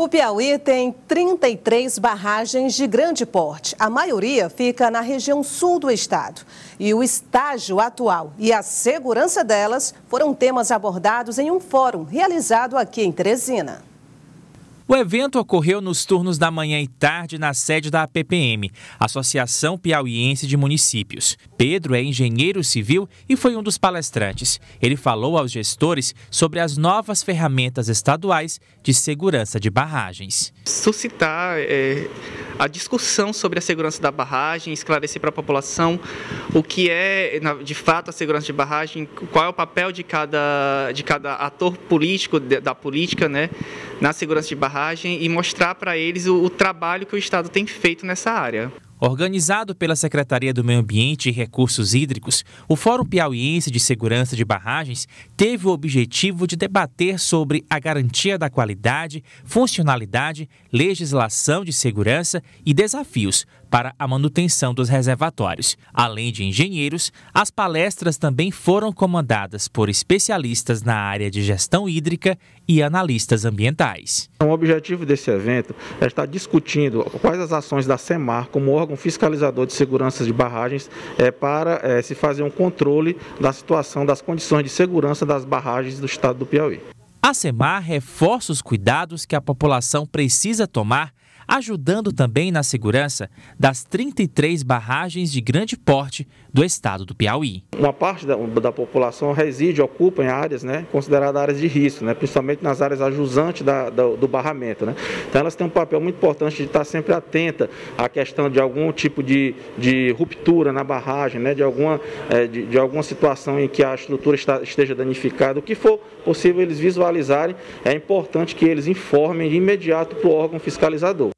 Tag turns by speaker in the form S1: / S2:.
S1: O Piauí tem 33 barragens de grande porte. A maioria fica na região sul do estado. E o estágio atual e a segurança delas foram temas abordados em um fórum realizado aqui em Teresina.
S2: O evento ocorreu nos turnos da manhã e tarde na sede da APPM, Associação Piauiense de Municípios. Pedro é engenheiro civil e foi um dos palestrantes. Ele falou aos gestores sobre as novas ferramentas estaduais de segurança de barragens.
S3: Suscitar é, a discussão sobre a segurança da barragem, esclarecer para a população o que é, de fato, a segurança de barragem, qual é o papel de cada, de cada ator político, da política, né? na segurança de barragem e mostrar para eles o, o trabalho que o Estado tem feito nessa área.
S2: Organizado pela Secretaria do Meio Ambiente e Recursos Hídricos, o Fórum Piauiense de Segurança de Barragens teve o objetivo de debater sobre a garantia da qualidade, funcionalidade, legislação de segurança e desafios para a manutenção dos reservatórios. Além de engenheiros, as palestras também foram comandadas por especialistas na área de gestão hídrica e analistas ambientais.
S4: Então, o objetivo desse evento é estar discutindo quais as ações da SEMAR como órgão órgão fiscalizador de segurança de barragens é, para é, se fazer um controle da situação, das condições de segurança das barragens do estado do Piauí.
S2: A SEMAR reforça os cuidados que a população precisa tomar ajudando também na segurança das 33 barragens de grande porte do estado do Piauí.
S4: Uma parte da, da população reside, ocupa em áreas né, consideradas áreas de risco, né, principalmente nas áreas ajusantes da, da, do barramento. Né. Então elas têm um papel muito importante de estar sempre atenta à questão de algum tipo de, de ruptura na barragem, né, de, alguma, é, de, de, alguma situação em que a estrutura está, esteja danificada, o que for possível eles visualizarem, é importante que eles informem de imediato para o órgão fiscalizador.